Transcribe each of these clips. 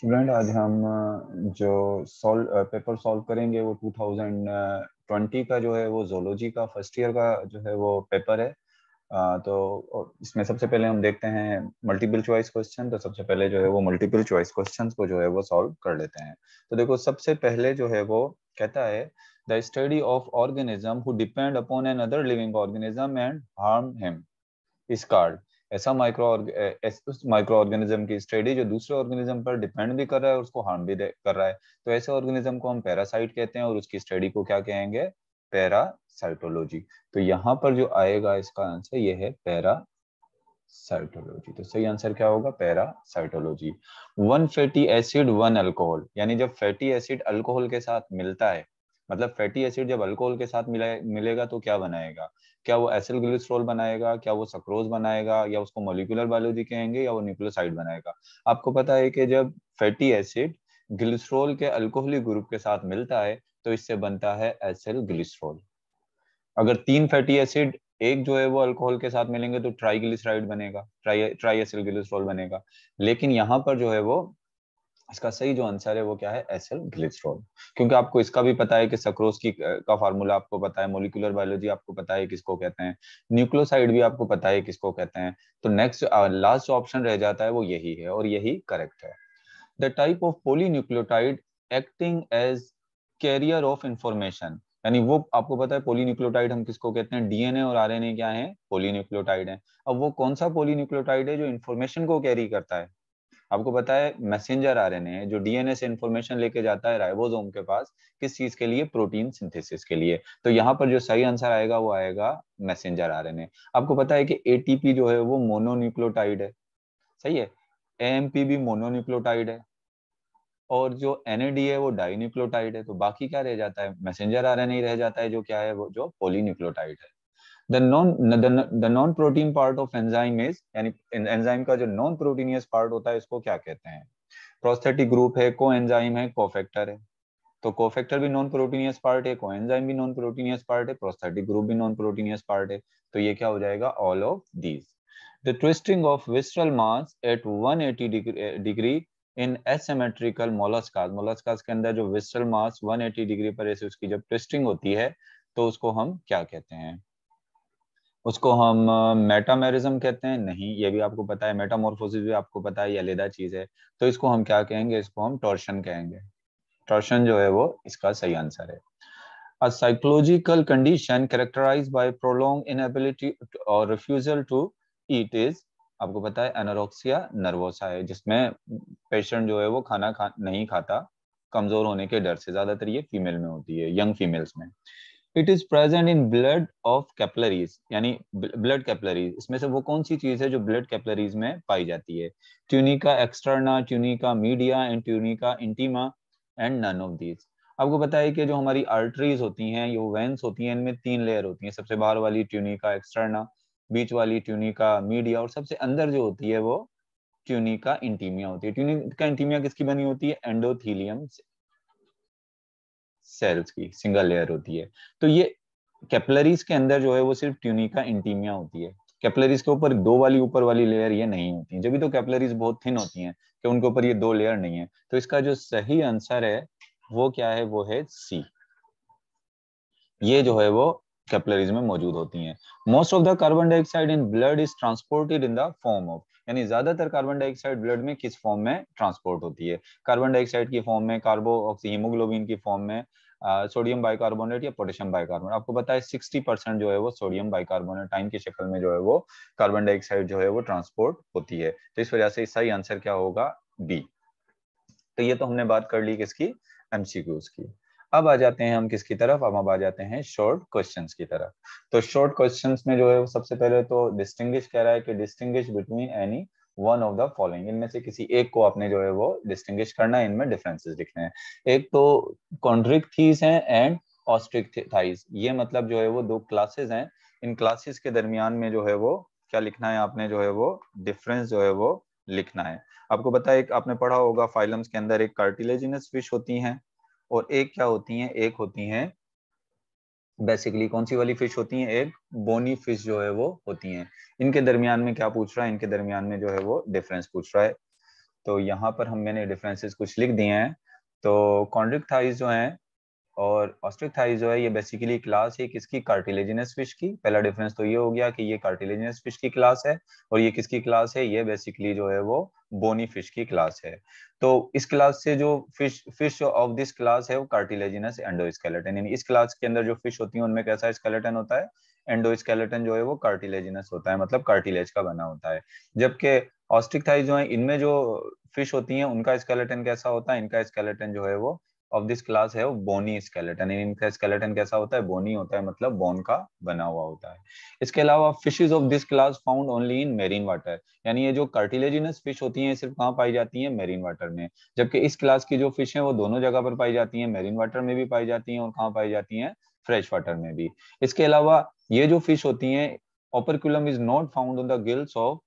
Student आज हम जो सॉल्व पेपर सॉल्व करेंगे वो 2020 का जो है वो जोलॉजी का फर्स्ट ईयर का जो है वो पेपर है आ, तो इसमें सबसे पहले हम देखते हैं मल्टीपल चॉइस क्वेश्चन तो सबसे पहले जो है वो मल्टीपल चॉइस क्वेश्चन को जो है वो सॉल्व कर लेते हैं तो देखो सबसे पहले जो है वो कहता है the study of organism who depend upon another living organism and harm him is called ऐसा माइक्रो उस माइक्रो ऑर्गेनिज्म की स्टडी जो दूसरे ऑर्गेनिज्म पर डिपेंड भी कर रहा है और उसको हार्म भी कर रहा है तो ऐसे ऑर्गेनिज्म को हम पैरासाइट कहते हैं और उसकी स्टडी को क्या कहेंगे पैरासाइटोलॉजी तो यहाँ पर जो आएगा इसका आंसर ये है पैरा साइटोलॉजी तो सही आंसर क्या होगा parasitology one fatty acid one alcohol यानी जब फैटी एसिड अल्कोहल के साथ मिलता है मतलब फैटी एसिड जब अल्कोहल के साथ मिला मिलेगा तो क्या बनाएगा क्या वो एसिल ग्लिसरॉल बनाएगा क्या वो सक्रोज बनाएगा या उसको मोलिकुलर बायोलॉजी कहेंगे या वो न्यूक्लोसाइड बनाएगा आपको पता है कि जब फैटी एसिड ग्लिसरॉल के अल्कोहलिक ग्रुप के साथ मिलता है तो इससे बनता है एसिल ग्लिसरॉल अगर तीन फैटी एसिड एक जो है वो अल्कोहल के साथ मिलेंगे तो ट्राइग्लिसराइड बनेगा ट्राई ट्राई एसिल ग्लिसरॉल बनेगा लेकिन यहाँ पर जो है वो इसका सही जो आंसर है वो क्या है एस एल क्योंकि आपको इसका भी पता है कि सक्रोस की का फार्मूला आपको पता है मोलिकुलर बायोलॉजी आपको पता है किसको कहते हैं न्यूक्लोसाइड भी आपको पता है किसको कहते हैं तो नेक्स्ट लास्ट ऑप्शन रह जाता है वो यही है और यही करेक्ट है the type of polynucleotide acting as carrier of information यानी वो आपको पता है पोलीन्यूक्लियोटाइड हम किसको कहते हैं डीएनए और आरएनए क्या है पोलीन्यूक्लियोटाइड है अब वो कौन सा पोलीन्यूक्लियोटाइड है जो इन्फॉर्मेशन को कैरी करता है आपको पता है मैसेंजर आर ए जो डीएनए से इन्फॉर्मेशन लेके जाता है राइबोसोम के पास किस चीज के लिए प्रोटीन सिंथेसिस के लिए तो यहाँ पर जो सही आंसर आएगा वो आएगा मैसेंजर आरएनए आपको पता है कि एटीपी जो है वो मोनोन्यूक्लोटाइड है सही है एएमपी भी मोनोन्यूक्लोटाइड है और जो एन है वो डाइन्यूक्लोटाइड है तो बाकी क्या रह जाता है मैसेंजर आरएनए रह जाता है जो क्या है वो जो पोलिन्यूक्लोटाइड है the non the, the non protein part of enzyme is यानी enzyme का जो non proteinous part होता है इसको क्या कहते हैं prosthetic group है coenzyme है cofactor है तो कोफेक्टर भी नॉन प्रोटीनियस पार्ट है कोएंजाइम भी नॉन प्रोटीनियस पार्ट है प्रोस्थेटिक ग्रुप भी नॉन प्रोटीनियस पार्ट है तो ये क्या हो जाएगा all of these the twisting of visceral mass at 180 degree in asymmetrical molluscs molluscs के अंदर जो विस्ट्रल मास 180 डिग्री पर ऐसे उसकी जब ट्विस्टिंग होती है तो उसको हम क्या कहते हैं उसको हम मेटामेरिज्म कहते हैं नहीं ये भी आपको पता है मेटामोरफोसिस भी आपको पता है ये अलहदा चीज़ है तो इसको हम क्या कहेंगे इसको हम टॉर्शन कहेंगे टॉर्शन जो है वो इसका सही आंसर है a psychological condition characterised by prolong inability और रिफ्यूजल टू ईट इज आपको पता है एनोरोक्सिया नर्वोसा है जिसमें पेशेंट जो है वो खाना खा नहीं खाता कमजोर होने के डर से ज्यादातर ये फीमेल में होती है यंग फीमेल्स में it is present in blood of capillaries यानी ब्लड कैपलरीज इसमें से वो कौन सी चीज है जो ब्लड कैपलरीज में पाई जाती है tunica externa tunica media and tunica intima and none of these आपको बताइए कि जो हमारी आर्टरीज होती हैं ये वेंस होती हैं इनमें तीन लेयर होती हैं सबसे बाहर वाली ट्यूनिका एक्सटर्ना बीच वाली ट्यूनिका मीडिया और सबसे अंदर जो होती है वो ट्यूनिका इंटीमिया होती है ट्यूनिका इंटीमिया किसकी बनी होती है एंडोथीलियम से सेल्स की सिंगल लेयर होती है तो ये कैपलरीज के अंदर जो है वो सिर्फ ट्यूनिका इंटीमिया होती है कैपलरीज के ऊपर दो वाली ऊपर वाली लेयर ये नहीं होती है जब भी तो कैपलरीज बहुत थिन होती हैं कि उनके ऊपर ये दो लेयर नहीं है तो इसका जो सही आंसर है वो क्या है वो है सी ये जो है वो कैपलरीज में मौजूद होती हैं most of the carbon dioxide in blood is transported in the form of यानी ज्यादातर कार्बन डाइऑक्साइड ब्लड में किस फॉर्म में ट्रांसपोर्ट होती है कार्बन डाइऑक्साइड की फॉर्म में कार्बो हीमोग्लोबिन की फॉर्म में सोडियम बाइकार्बोनेट या पोटेशियम बाइकार्बोनेट आपको पता है सिक्सटी परसेंट जो है वो सोडियम बाइकार्बोनेट टाइम की शक्ल में जो है वो कार्बन डाइऑक्साइड जो है वो ट्रांसपोर्ट होती है तो इस वजह से सही आंसर क्या होगा बी तो ये तो हमने बात कर ली किसकी एमसीक्यूज की अब आ जाते हैं हम किसकी तरफ अब हम आ जाते हैं शॉर्ट क्वेश्चन की तरफ तो शॉर्ट क्वेश्चन में जो है सबसे पहले तो डिस्टिंग कह रहा है कि distinguish between any one of the following इनमें से किसी एक को आपने जो है वो डिस्टिंग करना है इनमें डिफरेंसेज दिखने हैं एक तो कॉन्ट्रिक्थीज है एंड ऑस्ट्रिक्थाइज ये मतलब जो है वो दो क्लासेस हैं इन क्लासेस के दरमियान में जो है वो क्या लिखना है आपने जो है वो डिफरेंस जो है वो लिखना है आपको पता है आपने पढ़ा होगा फाइलम्स के अंदर एक कार्टिलेजिनस फिश होती हैं और एक क्या होती हैं एक होती हैं बेसिकली कौन सी वाली फिश होती हैं एक बोनी फिश जो है वो होती हैं इनके दरमियान में क्या पूछ रहा है इनके दरमियान में जो है वो डिफरेंस पूछ रहा है तो यहाँ पर हम मैंने डिफरेंसेस कुछ लिख दिए हैं तो थाइज जो हैं और ऑस्ट्रिक जो है ये बेसिकली क्लास है किसकी कार्टिलेजिनस फिश की पहला डिफरेंस तो ये हो गया कि ये कार्टिलेजिनस फिश की क्लास है और ये किसकी क्लास है ये बेसिकली जो है वो बोनी फिश की क्लास है तो इस क्लास से जो fish fish of this class है वो कार्टिलेजिनस एंडोस्केलेटन यानी इस क्लास के अंदर जो फिश होती है उनमें कैसा स्केलेटन होता है एंडोस्केलेटन जो है वो कार्टिलेजिनस होता है मतलब कार्टिलेज का बना होता है जबकि ऑस्ट्रिक जो है इनमें जो फिश होती है उनका स्केलेटन कैसा होता है इनका स्केलेटन जो है वो ऑफ दिस क्लास है वो बोनी स्केलेटन इनका स्केलेटन कैसा होता है बोनी होता है मतलब बोन का बना हुआ होता है इसके अलावा fishes of this class found only in marine water यानी ये जो कार्टिलेजिनस फिश होती हैं सिर्फ कहाँ पाई जाती हैं मेरीन वाटर में जबकि इस क्लास की जो फिश है वो दोनों जगह पर पाई जाती हैं मेरीन वाटर में भी पाई जाती हैं और कहाँ पाई जाती हैं फ्रेश वाटर में भी इसके अलावा ये जो फिश होती हैं operculum is not found on the gills of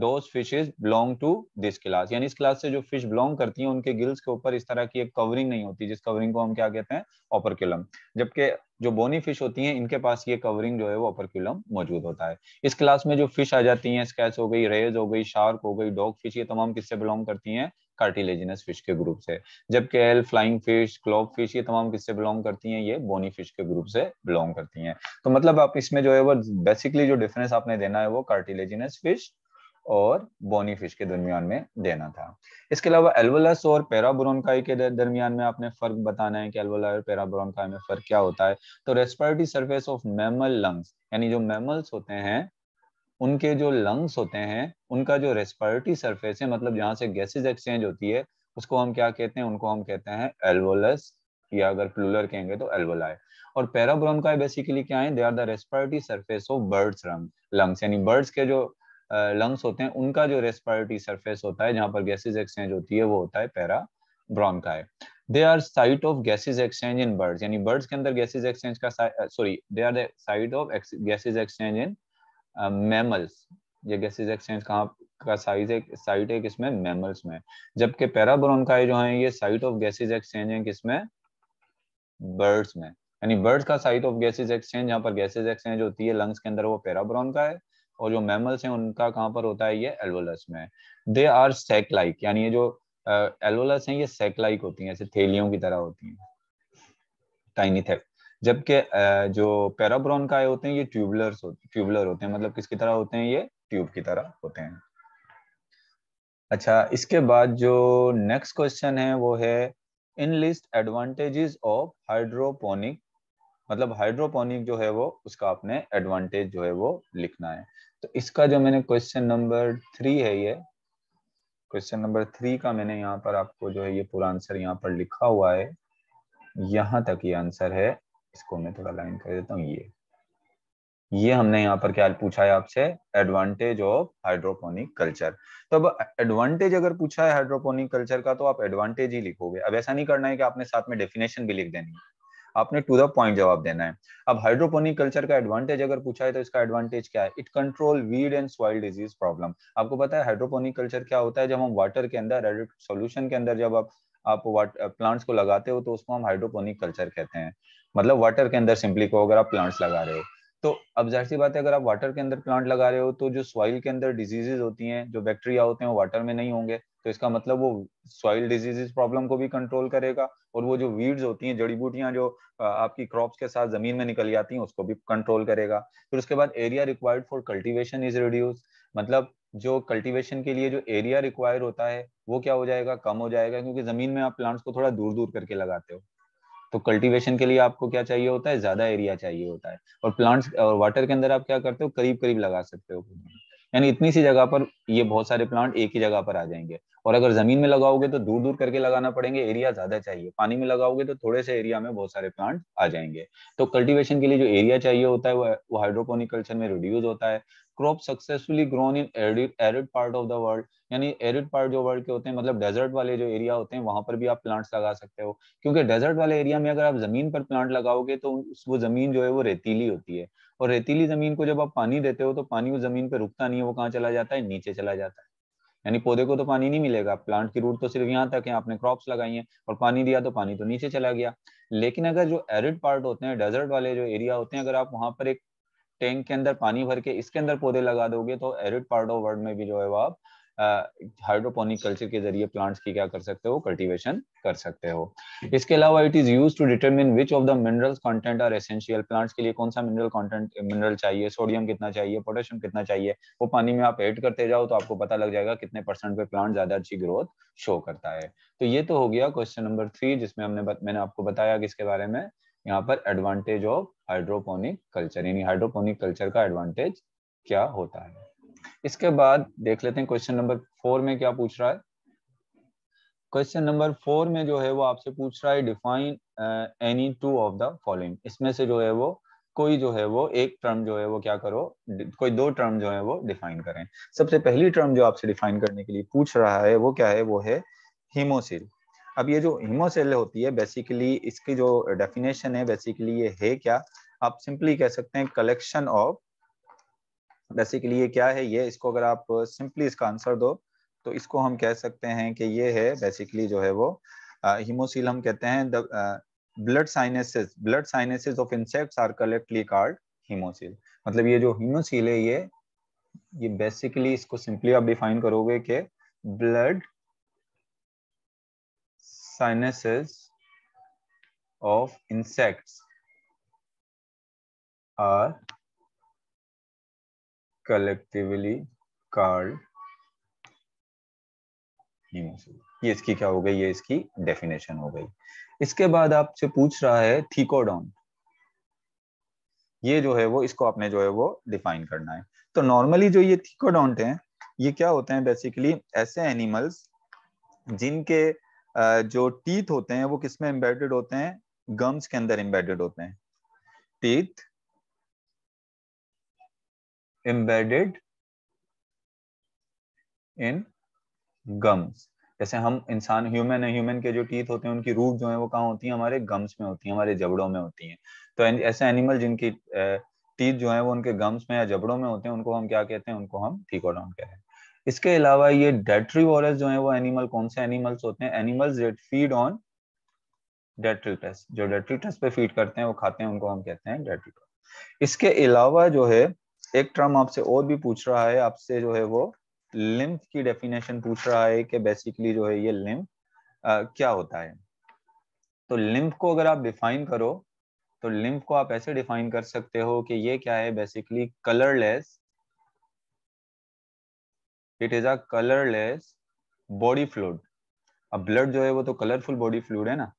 those fishes belong to this class यानी इस क्लास से जो फिश बिलोंग करती हैं उनके गिल्स के ऊपर इस तरह की एक कवरिंग नहीं होती जिस कवरिंग को हम क्या कहते हैं ऑपरक्यूलम जबकि जो बोनी फिश होती हैं इनके पास ये कवरिंग जो है वो ऑपरक्यूलम मौजूद होता है इस क्लास में जो फिश आ जाती हैं स्कैच हो गई रेज हो गई शार्क हो गई डॉग फिश ये तमाम किससे बिलोंग करती हैं कार्टिलेजिनस फिश के ग्रुप से जबकि eel flying fish clock fish ये तमाम किससे बिलोंग करती हैं ये बोनी फिश के ग्रुप से बिलोंग करती हैं तो मतलब आप इसमें जो है वो बेसिकली जो डिफरेंस आपने देना है वो कार्टिलेजिनस फिश और बोनी फिश के दरमियान में देना था इसके अलावा एल्वोलस और पैराब्रोनकाई के दरमियान में आपने फर्क बताना है कि एल्वोला और पैराब्रोनकाई में फर्क क्या होता है तो respiratory surface of mammal lungs यानी जो मैमल्स होते हैं उनके जो लंग्स होते हैं उनका जो रेस्पिरेटरी सरफेस है मतलब जहाँ से गैसेज एक्सचेंज होती है उसको हम क्या कहते हैं उनको हम कहते हैं एल्वोलस या अगर प्लूलर कहेंगे तो एल्वोलाई और पैराब्रोनकाई बेसिकली क्या है they are the respiratory surface of birds lungs यानी बर्ड्स के जो लंग्स होते हैं उनका जो रेस्पायरेटरी सरफेस होता है जहां पर गैसेज एक्सचेंज होती है वो होता है parabronchi they are site of gases exchange in birds यानी बर्ड्स के अंदर गैसेज एक्सचेंज का sorry they are site of gases exchange in mammals ये गैसेज एक्सचेंज कहाँ का साइज एक साइट है किसमें मैमल्स में जबकि पैराब्रोनकाई जो है ये साइट ऑफ गैसेज एक्सचेंज है किसमें बर्ड्स में यानी बर्ड्स का साइट ऑफ गैसेज एक्सचेंज यहाँ पर गैसेज एक्सचेंज होती है लंग्स के अंदर वो पैराब्रोनका है और जो मैमल्स हैं उनका कहाँ पर होता है ये एल्वोलस में दे आर सेक लाइक यानी ये जो एल्वोलस हैं ये सेक लाइक होती हैं ऐसे थैलियों की तरह होती हैं टाइनी थे जबकि जो पैराब्रॉन का होते हैं ये ट्यूबलर ट्यूबलर होते हैं मतलब किसकी तरह होते हैं ये ट्यूब की तरह होते हैं अच्छा इसके बाद जो नेक्स्ट क्वेश्चन है वो है in list advantages of hydroponic मतलब हाइड्रोपोनिक जो है वो उसका आपने एडवांटेज जो है वो लिखना है तो इसका जो मैंने क्वेश्चन नंबर थ्री है ये क्वेश्चन नंबर थ्री का मैंने यहाँ पर आपको जो है ये पूरा आंसर यहाँ पर लिखा हुआ है यहां तक ये आंसर है इसको मैं थोड़ा लाइन कर देता हूँ ये ये हमने यहाँ पर क्या पूछा है आपसे एडवांटेज ऑफ हाइड्रोपोनिक कल्चर तो अब एडवांटेज अगर पूछा है हाइड्रोपोनिक कल्चर का तो आप एडवांटेज ही लिखोगे अब ऐसा नहीं करना है कि आपने साथ में डेफिनेशन भी लिख देनी है आपने टू द पॉइंट जवाब देना है अब हाइड्रोपोनिक कल्चर का एडवांटेज अगर पूछा है तो इसका एडवांटेज क्या है it control weed and soil disease problem आपको पता है हाइड्रोपोनिक कल्चर क्या होता है जब हम वाटर के अंदर सोल्यूशन के अंदर जब आप आप प्लांट्स को लगाते हो तो उसको हम हाइड्रोपोनिक कल्चर कहते हैं मतलब वाटर के अंदर सिंपली को अगर आप प्लांट्स लगा रहे हो तो अब जाहिर सी बात है अगर आप वाटर के अंदर प्लांट लगा रहे हो तो जो सॉइल के अंदर डिजीजेज होती हैं जो बैक्टीरिया होते हैं वो वाटर में नहीं होंगे तो इसका मतलब वो सॉइल डिजीजेज प्रॉब्लम को भी कंट्रोल करेगा और वो जो वीड्स होती हैं जड़ी बूटियां जो आपकी क्रॉप्स के साथ जमीन में निकल जाती हैं उसको भी कंट्रोल करेगा फिर उसके बाद area required for cultivation is reduce मतलब जो कल्टिवेशन के लिए जो एरिया रिक्वायर होता है वो क्या हो जाएगा कम हो जाएगा क्योंकि जमीन में आप प्लांट्स को थोड़ा दूर दूर करके लगाते हो तो कल्टीवेशन के लिए आपको क्या चाहिए होता है ज्यादा एरिया चाहिए होता है और प्लांट्स और वाटर के अंदर आप क्या करते हो करीब करीब लगा सकते हो यानी इतनी सी जगह पर ये बहुत सारे प्लांट एक ही जगह पर आ जाएंगे और अगर जमीन में लगाओगे तो दूर दूर करके लगाना पड़ेंगे एरिया ज्यादा चाहिए पानी में लगाओगे तो थोड़े से एरिया में बहुत सारे प्लांट आ जाएंगे तो कल्टीवेशन के लिए जो एरिया चाहिए होता है वो हाइड्रोपोनिक कल्चर में रिड्यूस होता है crop successfully grown in arid part of the world यानी एरिड पार्ट जो वर्ल्ड के होते हैं मतलब डेजर्ट वाले जो एरिया होते हैं वहां पर भी आप प्लांट्स लगा सकते हो क्योंकि डेजर्ट वाले एरिया में अगर आप जमीन पर प्लांट लगाओगे तो वो जमीन जो है वो रेतीली होती है और रेतीली जमीन को जब आप पानी देते हो तो पानी उस जमीन पे रुकता नहीं है वो कहाँ चला जाता है नीचे चला जाता है यानी पौधे को तो पानी नहीं मिलेगा प्लांट की रूट तो सिर्फ यहाँ तक है आपने क्रॉप्स लगाई हैं और पानी दिया तो पानी तो नीचे चला गया लेकिन अगर जो एरिड पार्ट होते हैं डेजर्ट वाले जो एरिया होते हैं अगर आप वहां पर एक टैंक के अंदर पानी भर के इसके अंदर पौधे लगा दोगे तो एरिड पार्ट ऑफ वर्ल्ड में भी जो है वो आप हाइड्रोपोनिक कल्चर के जरिए प्लांट्स की क्या कर सकते हो कल्टीवेशन कर सकते हो इसके अलावा it is use to determine which of the minerals content are essential plants के लिए कौन सा मिनरल कंटेंट मिनरल चाहिए सोडियम कितना चाहिए पोटेशियम कितना चाहिए वो पानी में आप ऐड करते जाओ तो आपको पता लग जाएगा कितने परसेंट पे प्लांट ज्यादा अच्छी ग्रोथ शो करता है तो ये तो हो गया क्वेश्चन नंबर थ्री जिसमें हमने बत, मैंने आपको बताया कि इसके बारे में यहाँ पर एडवांटेज ऑफ हाइड्रोपोनिक कल्चर यानी हाइड्रोपोनिक कल्चर का एडवांटेज क्या होता है इसके बाद देख लेते हैं क्वेश्चन नंबर फोर में क्या पूछ रहा है क्वेश्चन नंबर फोर में जो है वो आपसे पूछ रहा है define any two of the following इसमें से जो है वो कोई जो है वो एक टर्म जो है वो क्या करो कोई दो टर्म जो है वो डिफाइन करें सबसे पहली टर्म जो आपसे डिफाइन करने के लिए पूछ रहा है वो क्या है वो है हीमोसिल अब ये जो हीमोसेल होती है बेसिकली इसकी जो डेफिनेशन है बेसिकली ये है क्या आप सिंपली कह सकते हैं कलेक्शन ऑफ बेसिकली ये क्या है ये इसको अगर आप सिंपली uh, इसका आंसर दो तो इसको हम कह सकते हैं कि ये है बेसिकली जो है वो हीमोसील uh, हम कहते हैं blood sinuses blood sinuses of insects are collectively called haemocoel मतलब ये जो हीमोसील है ये ये बेसिकली इसको सिंपली आप डिफाइन करोगे कि blood sinuses of insects are collectively called ये इसकी क्या हो गई ये इसकी डेफिनेशन हो गई इसके बाद आपसे पूछ रहा है थीकोडॉन ये जो है वो इसको आपने जो है वो डिफाइन करना है तो नॉर्मली जो ये थीकोडॉन्ट हैं ये क्या होते हैं बेसिकली ऐसे एनिमल्स जिनके जो टीथ होते हैं वो किसमें एम्बेडेड होते हैं गम्स के अंदर एम्बेडेड होते हैं टीथ embedded in gums जैसे हम इंसान ह्यूमन है ह्यूमन के जो टीथ होते हैं उनकी रूट जो है वो कहाँ होती है हमारे गम्स में होती है हमारे जबड़ों में होती है तो ऐसे एनिमल जिनकी टीथ जो है वो उनके गम्स में या जबड़ों में होते हैं उनको हम क्या कहते हैं उनको हम ठीक कह रहे हैं इसके अलावा ये वॉरस जो है वो एनिमल कौन से एनिमल्स होते हैं animals that feed on detritus जो डेट्रिटस पे फीड करते हैं वो खाते हैं उनको हम कहते हैं डेट्रिटस इसके अलावा जो है एक टर्म आपसे और भी पूछ रहा है आपसे जो है वो लिम्फ की डेफिनेशन पूछ रहा है कि बेसिकली जो है ये लिम्फ क्या होता है तो लिम्फ को अगर आप डिफाइन करो तो लिम्फ को आप ऐसे डिफाइन कर सकते हो कि ये क्या है basically colourless it is a colourless body fluid अब ब्लड जो है वो तो कलरफुल बॉडी फ्लूड है ना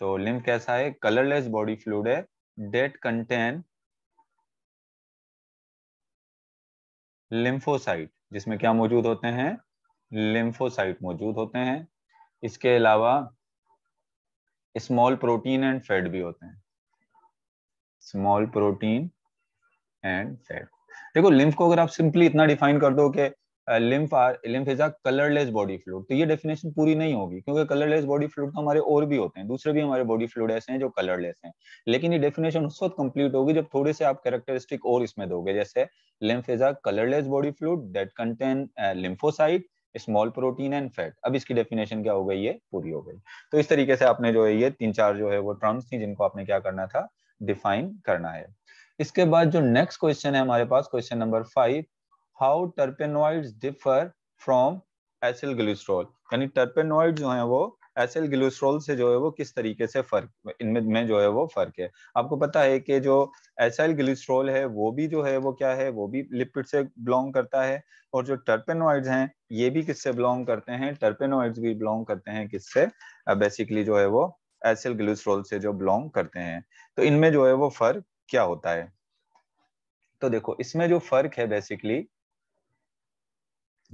तो लिम्फ कैसा है कलरलेस बॉडी फ्लूड है डेट कंटेन लिम्फोसाइट जिसमें क्या मौजूद होते हैं लिम्फोसाइट मौजूद होते हैं इसके अलावा स्मॉल प्रोटीन एंड फैट भी होते हैं स्मॉल प्रोटीन एंड फैट देखो लिम्फ को अगर आप सिंपली इतना डिफाइन कर दो कि lymph lymph is a colourless body fluid तो ये डेफिनेशन पूरी नहीं होगी क्योंकि कलरलेस बॉडी फ्लूड तो हमारे और भी होते हैं दूसरे भी हमारे बॉडी फ्लूड ऐसे हैं जो कलरलेस हैं लेकिन ये डेफिनेशन उस वक्त कंप्लीट होगी जब थोड़े से आप कैरेक्टरिस्टिक और इसमें दोगे जैसे lymph is a colourless body fluid that contain lymphocyte small protein and fat अब इसकी डेफिनेशन क्या हो गई है पूरी हो गई तो इस तरीके से आपने जो है ये तीन चार जो है वो टर्म्स थी जिनको आपने क्या करना था डिफाइन करना है इसके बाद जो नेक्स्ट क्वेश्चन है हमारे पास question number five how terpenoid differ from acyl glycerol यानी टर्पेनोइड जो है वो एसिल ग्लूस्ट्रोल से जो है वो किस तरीके से फर्क इनमें में जो है वो फर्क है आपको पता है कि जो एसिल ग्लूस्ट्रोल है वो भी जो है वो क्या है वो भी लिपिड से बिलोंग करता है और जो टर्पेनोइड हैं ये भी किससे बिलोंग करते हैं टर्पेनोइड भी बिलोंग करते हैं किससे बेसिकली जो है वो एसिल ग्लूस्ट्रोल से जो बिलोंग करते हैं तो इनमें जो है वो फर्क क्या होता है तो देखो इसमें जो फर्क है बेसिकली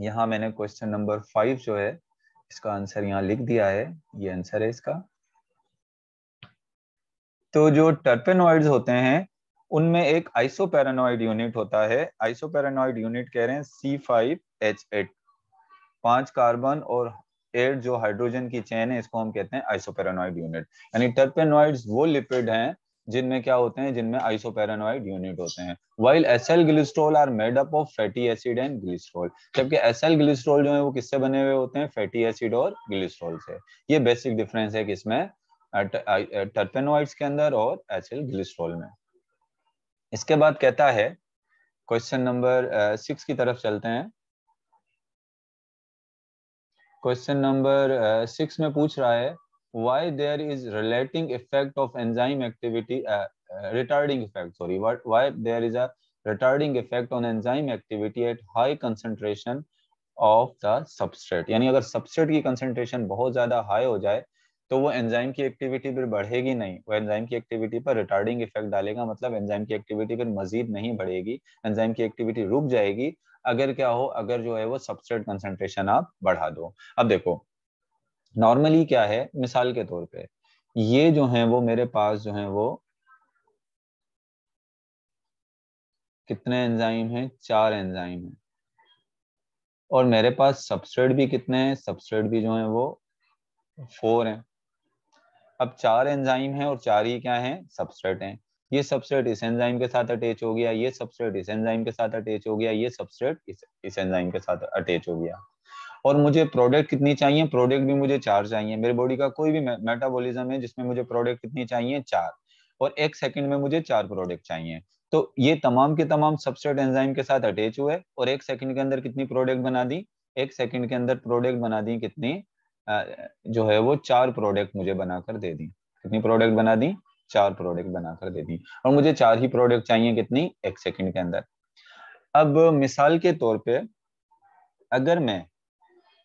यहाँ मैंने क्वेश्चन नंबर फाइव जो है इसका आंसर यहाँ लिख दिया है ये आंसर है इसका तो जो टर्पेनॉइड होते हैं उनमें एक आइसोपेरानॉइड यूनिट होता है आइसोपेरानॉइड यूनिट कह रहे हैं सी फाइव एच एट पांच कार्बन और एट जो हाइड्रोजन की चेन है इसको हम कहते हैं आइसोपेरानॉइड यूनिट यानी टर्पेनॉइड्स वो लिपिड हैं जिनमें क्या होते हैं जिनमें आइसोपेरानोइड यूनिट होते हैं while acyl glycerol are made up of fatty acid and glycerol जबकि एस एल ग्लिस्ट्रोल जो है वो किससे बने हुए होते हैं फैटी एसिड और ग्लिस्ट्रोल से ये बेसिक डिफरेंस है किसमें टर्पेनोइड्स के अंदर और एस एल ग्लिस्ट्रोल में इसके बाद कहता है क्वेश्चन नंबर सिक्स की तरफ चलते हैं क्वेश्चन नंबर सिक्स में पूछ रहा है why there is relating effect of enzyme activity uh, uh, retarding effect sorry what why there is a retarding effect on enzyme activity at high concentration of the substrate यानी अगर substrate की concentration बहुत ज़्यादा high हो जाए तो वो enzyme की एक्टिविटी फिर बढ़ेगी नहीं वो एंजाइम की एक्टिविटी पर रिटार्डिंग इफेक्ट डालेगा मतलब एंजाइम की एक्टिविटी फिर मजीद नहीं बढ़ेगी एंजाइम की एक्टिविटी रुक जाएगी अगर क्या हो अगर जो है वो सबस्ट्रेट कंसंट्रेशन आप बढ़ा दो अब देखो नॉर्मली क्या है मिसाल के तौर पे ये जो है वो मेरे पास जो है वो कितने एंजाइम हैं चार एंजाइम हैं और मेरे पास सबस्ट्रेट भी कितने हैं सबस्ट्रेट भी जो है वो फोर हैं अब चार एंजाइम हैं और चार ही क्या हैं सबस्ट्रेट हैं ये सबस्ट्रेट इस एंजाइम के साथ अटैच हो गया ये सबस्ट्रेट इस एंजाइम के साथ अटैच हो गया ये सबस्ट्रेट इस इस एंजाइम के साथ अटैच हो गया और मुझे प्रोडक्ट कितनी चाहिए प्रोडक्ट भी मुझे चार चाहिए मेरे बॉडी का कोई भी मेटाबॉलिज्म है जिसमें मुझे प्रोडक्ट कितनी चाहिए चार और एक सेकंड में मुझे चार प्रोडक्ट चाहिए तो ये तमाम के तमाम सबस्ट्रेट एंजाइम के साथ अटैच हुए और एक सेकंड के अंदर कितनी प्रोडक्ट बना दी एक सेकंड के अंदर प्रोडक्ट बना दी कितनी जो है वो चार प्रोडक्ट मुझे बनाकर दे दी कितनी प्रोडक्ट बना दी चार प्रोडक्ट बनाकर दे दी और मुझे चार ही प्रोडक्ट चाहिए कितनी एक सेकंड के अंदर अब मिसाल के तौर पे अगर मैं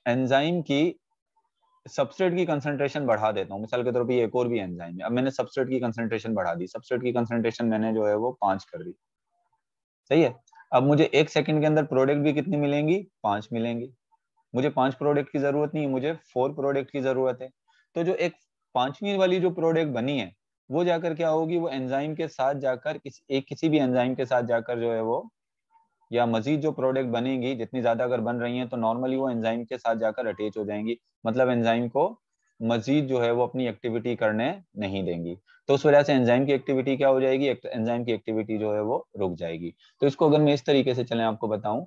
एंजाइम की सबस्ट्रेट की कंसंट्रेशन बढ़ा देता हूँ मिसाल के तौर पर एक और भी एंजाइम है अब मैंने सबस्ट्रेट की कंसंट्रेशन बढ़ा दी सबस्ट्रेट की कंसंट्रेशन मैंने जो है वो पांच कर दी सही है अब मुझे एक सेकंड के अंदर प्रोडक्ट भी कितनी मिलेंगी पांच मिलेंगी मुझे पांच प्रोडक्ट की जरूरत नहीं मुझे फोर प्रोडक्ट की जरूरत है तो जो एक पांचवी वाली जो प्रोडक्ट बनी है वो जाकर क्या होगी वो एंजाइम के साथ जाकर किस, एक किसी भी एंजाइम के साथ जाकर जो है वो या मजीद जो प्रोडक्ट बनेंगी जितनी ज्यादा अगर बन रही हैं तो नॉर्मली वो एंजाइम के साथ जाकर अटैच हो जाएंगी मतलब एंजाइम को मजीद जो है वो अपनी एक्टिविटी करने नहीं देंगी तो उस वजह से एंजाइम की एक्टिविटी क्या हो जाएगी एंजाइम तो की एक्टिविटी जो है वो रुक जाएगी तो इसको अगर मैं इस तरीके से चले आपको बताऊं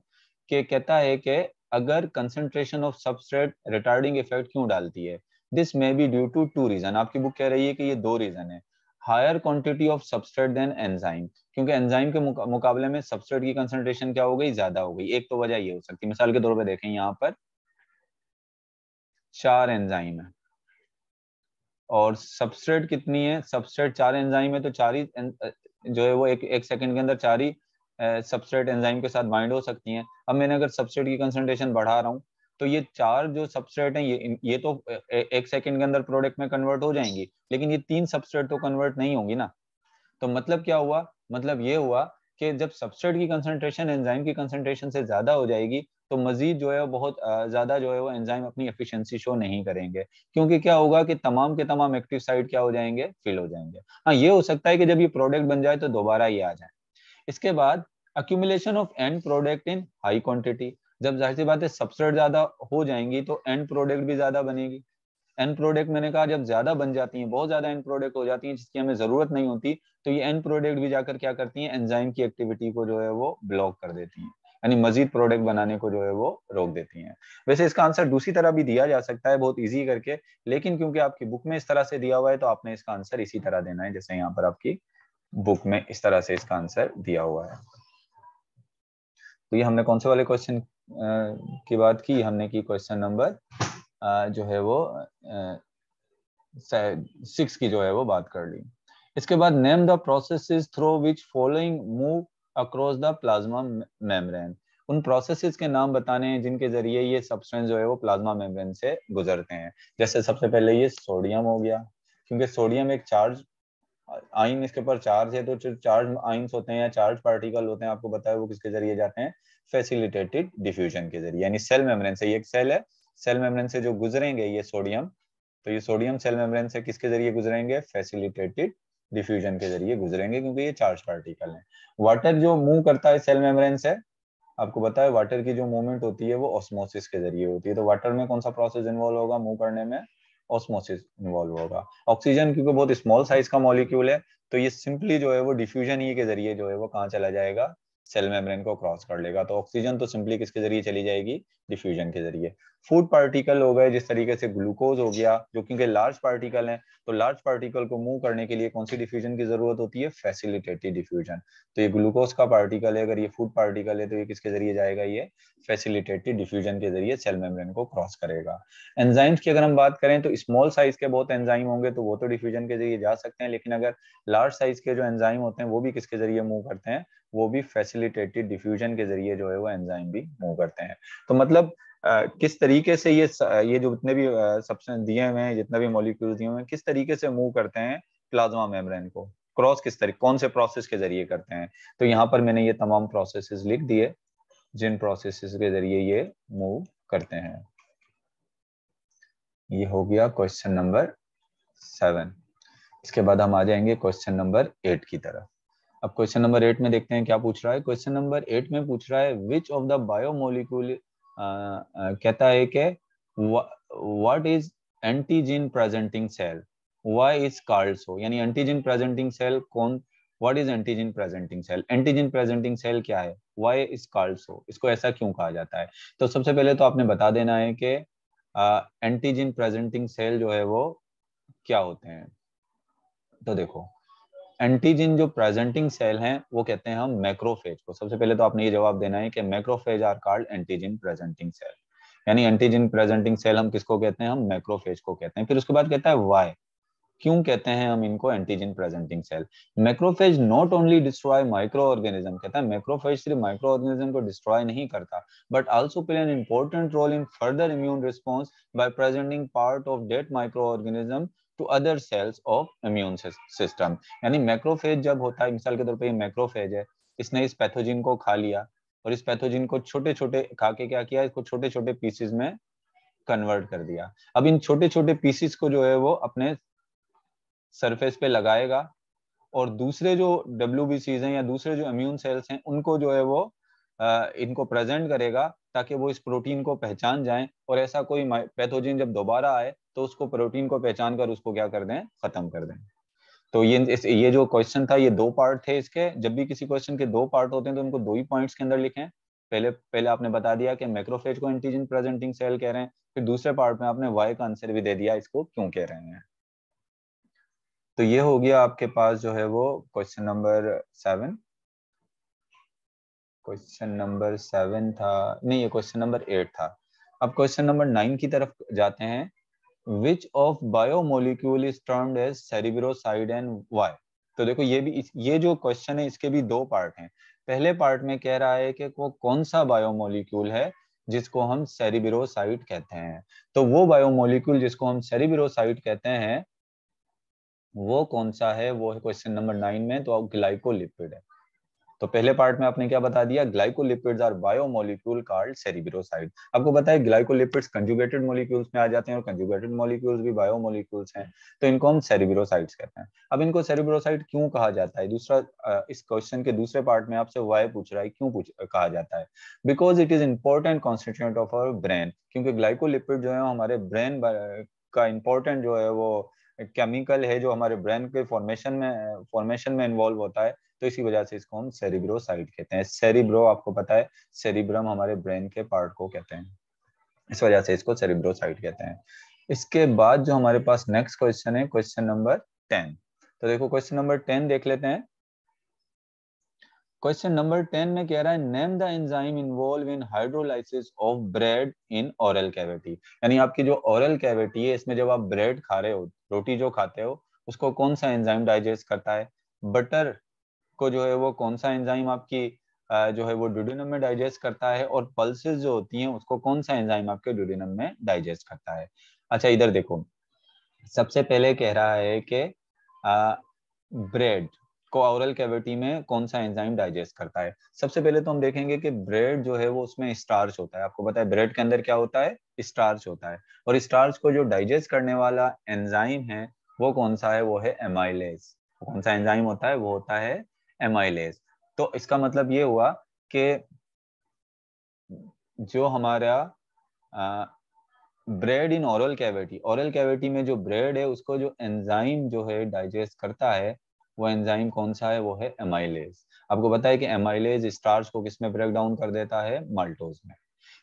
कि कहता है कि अगर concentration of substrate retarding effect क्यों डालती है this may be due to two reason आपकी बुक कह रही है कि ये दो रीजन है higher quantity of substrate than enzyme क्योंकि एंजाइम के मुकाबले में सबस्ट्रेट की कंसंट्रेशन क्या हो गई ज्यादा हो गई एक तो वजह ये हो सकती है मिसाल के तौर पर देखें यहाँ पर चार एंजाइम है और सबस्ट्रेट कितनी है सबस्ट्रेट चार एंजाइम है तो चार ही जो है वो एक एक सेकंड के अंदर चार ही सबस्ट्रेट एंजाइम के साथ बाइंड हो सकती हैं अब मैंने अगर सबस्ट्रेट की कंसंट्रेशन बढ़ा रहा हूँ तो ये चार जो सबस्ट्रेट हैं ये ये तो एक सेकंड के अंदर प्रोडक्ट में कन्वर्ट हो जाएंगी लेकिन ये तीन सबस्ट्रेट तो कन्वर्ट नहीं होंगी ना तो मतलब क्या हुआ मतलब ये हुआ कि जब सबस्ट्रेट की कंसनट्रेशन एंजाइम की कंसनट्रेशन से ज्यादा हो जाएगी तो मजीद जो है बहुत ज्यादा जो है वो एंजाइम अपनी एफिशिएंसी शो नहीं करेंगे क्योंकि क्या होगा कि तमाम के तमाम एक्टिव साइड क्या हो जाएंगे फिल हो जाएंगे हाँ ये हो सकता है कि जब ये प्रोडक्ट बन जाए तो दोबारा ये आ जाए इसके बाद accumulation of end product in high quantity जब जाहिर सी बात है सबसे ज्यादा हो जाएंगी तो एंड प्रोडक्ट भी ज्यादा बनेगी एन प्रोडक्ट मैंने कहा जब ज्यादा बन जाती हैं बहुत ज्यादा एन प्रोडक्ट हो जाती हैं जिसकी हमें जरूरत नहीं होती तो ये एन प्रोडक्ट भी जाकर क्या करती हैं एंजाइम की एक्टिविटी को जो है वो ब्लॉक कर देती हैं यानी मजीद प्रोडक्ट बनाने को जो है वो रोक देती हैं वैसे इसका आंसर दूसरी तरह भी दिया जा सकता है बहुत ईजी करके लेकिन क्योंकि आपकी बुक में इस तरह से दिया हुआ है तो आपने इसका आंसर इसी तरह देना है जैसे यहाँ पर आपकी बुक में इस तरह से इसका आंसर दिया हुआ है तो ये हमने कौन से वाले क्वेश्चन की बात की हमने की क्वेश्चन नंबर जो है वो सिक्स की जो है वो बात कर ली इसके बाद name the process through which following move across the plasma membrane उन प्रोसेसेस के नाम बताने हैं जिनके जरिए ये सब्सटेंस जो है वो प्लाज्मा मेम्ब्रेन से गुजरते हैं जैसे सबसे पहले ये सोडियम हो गया क्योंकि सोडियम एक चार्ज आइन इसके ऊपर चार्ज है तो चार्ज आइन्स होते हैं या चार्ज पार्टिकल होते हैं आपको बताया वो किसके जरिए जाते हैं फैसिलिटेटेड डिफ्यूजन के जरिए यानी सेल मेम्ब्रेन से ये एक सेल है सेल मेम्ब्रेन से जो गुजरेंगे ये सोडियम तो ये सोडियम सेल मेम्ब्रेन से किसके जरिए गुजरेंगे फैसिलिटेटेड डिफ्यूजन के जरिए गुजरेंगे क्योंकि ये चार्ज पार्टिकल है वाटर जो मूव करता है सेल मेम्ब्रेन से आपको पता है वाटर की जो मूवमेंट होती है वो ऑस्मोसिस के जरिए होती है तो वाटर में कौन सा प्रोसेस इन्वॉल्व होगा मूव करने में ऑस्मोसिस इन्वॉल्व होगा ऑक्सीजन क्योंकि बहुत स्मॉल साइज का मॉलिक्यूल है तो ये सिंपली जो है वो डिफ्यूजन ही e के जरिए जो है वो कहाँ चला जाएगा सेल मेम्ब्रेन को क्रॉस कर लेगा तो ऑक्सीजन तो सिंपली किसके जरिए चली जाएगी डिफ्यूजन के जरिए फूड पार्टिकल हो गए जिस तरीके से ग्लूकोज हो गया जो क्योंकि लार्ज पार्टिकल है तो लार्ज पार्टिकल को मूव करने के लिए कौन सी डिफ्यूजन की जरूरत होती है फैसिलिटेटिव डिफ्यूजन तो ये ग्लूकोज का पार्टिकल है अगर ये फूड पार्टिकल है तो ये किसके जरिए जाएगा ये फैसिलिटेटिव डिफ्यूजन के जरिए सेल मेम्ब्रेन को क्रॉस करेगा एंजाइम्स की अगर हम बात करें तो स्मॉल साइज के बहुत एंजाइम होंगे तो वो तो डिफ्यूजन के जरिए जा सकते हैं लेकिन अगर लार्ज साइज के जो एंजाइम होते हैं वो भी किसके जरिए मूव करते हैं वो भी फैसिलिटेटेड डिफ्यूजन के जरिए जो है वो एंजाइम भी मूव करते हैं तो मतलब Uh, किस तरीके से ये ये जो जितने भी सबसे दिए हुए हैं जितना भी मोलिक्यूल दिए हुए हैं किस तरीके से मूव करते हैं प्लाज्मा मेम्ब्रेन को क्रॉस किस तरीके कौन से प्रोसेस के जरिए करते हैं तो यहाँ पर मैंने ये तमाम प्रोसेसेस लिख दिए जिन प्रोसेसेस के जरिए ये मूव करते हैं ये हो गया क्वेश्चन नंबर सेवन इसके बाद हम आ जाएंगे क्वेश्चन नंबर एट की तरफ अब क्वेश्चन नंबर एट में देखते हैं क्या पूछ रहा है क्वेश्चन नंबर एट में पूछ रहा है विच ऑफ द बायोमोलिक्यूल कहता है कि what is antigen presenting cell why is called so यानी एंटीजिन प्रेजेंटिंग सेल कौन what is antigen presenting cell antigen presenting cell क्या है वाई इज कार्ड सो इसको ऐसा क्यों कहा जाता है तो सबसे पहले तो आपने बता देना है कि एंटीजिन प्रेजेंटिंग सेल जो है वो क्या होते हैं तो देखो एंटीजन जो प्रेजेंटिंग सेल हैं वो कहते हैं हम मैक्रोफेज को सबसे पहले तो आपने ये जवाब देना है कि macrophage are called antigen presenting cell यानी एंटीजन प्रेजेंटिंग सेल हम किसको कहते हैं हम मैक्रोफेज को कहते हैं फिर उसके बाद कहता है वाई क्यों कहते हैं हम इनको antigen presenting cell macrophage not only destroy micro organism कहता है मैक्रोफेज सिर्फ माइक्रो ऑर्गेनिज्म को डिस्ट्रॉय नहीं करता but also play an important role in further immune response by presenting part of that micro organism to other cells of immune system यानी macrophage जब होता है मिसाल के तौर पर ये मैक्रोफेज है इसने इस पैथोजिन को खा लिया और इस पैथोजिन को छोटे छोटे खा के क्या किया इसको छोटे छोटे पीसेज में कन्वर्ट कर दिया अब इन छोटे छोटे पीसेस को जो है वो अपने सरफेस पे लगाएगा और दूसरे जो डब्ल्यू हैं या दूसरे जो इम्यून सेल्स हैं उनको जो है वो आ, इनको प्रेजेंट करेगा ताकि वो इस प्रोटीन को पहचान जाएं और ऐसा कोई पैथोजिन जब दोबारा आए तो उसको प्रोटीन को पहचान कर उसको क्या कर दें खत्म कर दें तो ये इस, ये जो क्वेश्चन था ये दो पार्ट थे इसके जब भी किसी क्वेश्चन के दो पार्ट होते हैं तो उनको दो ही पॉइंट्स के अंदर लिखें पहले पहले आपने बता दिया कि मैक्रोफेज को एंटीजन प्रेजेंटिंग सेल कह रहे हैं फिर दूसरे पार्ट में आपने वाई का आंसर भी दे दिया इसको क्यों कह रहे हैं तो ये हो गया आपके पास जो है वो question number seven question number seven था नहीं ये क्वेश्चन नंबर एट था अब क्वेश्चन नंबर नाइन की तरफ जाते हैं which of biomolecule is term as cerebroside and why तो देखो ये भी ये जो क्वेश्चन है इसके भी दो पार्ट हैं पहले पार्ट में कह रहा है कि वो कौन सा बायोमोलिक्यूल है जिसको हम सेरिब्रोसाइट कहते हैं तो वो बायोमोलिक्यूल जिसको हम सेरिब्रोसाइट कहते हैं वो कौन सा है वो है क्वेश्चन नंबर नाइन में तो ग्लाइकोलिपिड है तो पहले पार्ट में आपने क्या बता दिया glycolipids are biomolecule called cerebroside आपको पता है ग्लाइकोलिपिड्स कंजुगेटेड मॉलिक्यूल्स में आ जाते हैं और कंजुगेटेड मॉलिक्यूल्स भी बायोमोलिक्यूल्स हैं तो इनको हम सेरिब्रोसाइड्स कहते हैं अब इनको सेरिब्रोसाइड क्यों कहा जाता है दूसरा इस क्वेश्चन के दूसरे पार्ट में आपसे वाई पूछ रहा है क्यों पूछ कहा जाता है because it is important constituent of our brain क्योंकि ग्लाइकोलिपिड जो है हमारे ब्रेन का इंपॉर्टेंट जो है वो केमिकल है जो हमारे ब्रेन के फॉर्मेशन में फॉर्मेशन में इन्वॉल्व होता है तो इसी वजह से इसको हम सेरिब्रोसाइट कहते हैं सेरिब्रो आपको पता है सेरिब्रम हमारे ब्रेन के पार्ट को कहते हैं इस वजह से इसको सेरिब्रोसाइट कहते हैं इसके बाद जो हमारे पास नेक्स्ट क्वेश्चन है क्वेश्चन नंबर टेन तो देखो क्वेश्चन नंबर टेन देख लेते हैं क्वेश्चन नंबर टेन में कह रहा है name the enzyme involve in hydrolysis of bread in oral cavity यानी आपकी जो ओरल कैविटी है इसमें जब आप ब्रेड खा रहे हो रोटी जो खाते हो उसको कौन सा एंजाइम डाइजेस्ट करता है बटर को जो है वो कौन सा एंजाइम आपकी जो है वो ड्यूडिनम में डाइजेस्ट करता है और पल्सेस जो होती हैं उसको कौन सा एंजाइम आपके ड्यूडिनम में डाइजेस्ट करता है अच्छा इधर देखो सबसे पहले कह रहा है कि ब्रेड को औरल कैविटी में कौन सा एंजाइम डाइजेस्ट करता है सबसे पहले तो हम देखेंगे कि ब्रेड जो है वो उसमें स्टार्च होता है आपको पता है ब्रेड के अंदर क्या होता है स्टार्च होता है और स्टार्च को जो डाइजेस्ट करने वाला एंजाइम है वो कौन सा है वो है एमाइलेज कौन सा एंजाइम होता है वो होता है एमाइलेज e तो इसका मतलब ये हुआ कि जो हमारा bread in oral cavity oral cavity में जो ब्रेड है उसको जो एंजाइम जो है डाइजेस्ट करता है वो एंजाइम कौन सा है वो है एमाइलेज e आपको पता है कि एमाइलेज e स्टार्च को किसमें ब्रेक डाउन कर देता है माल्टोज में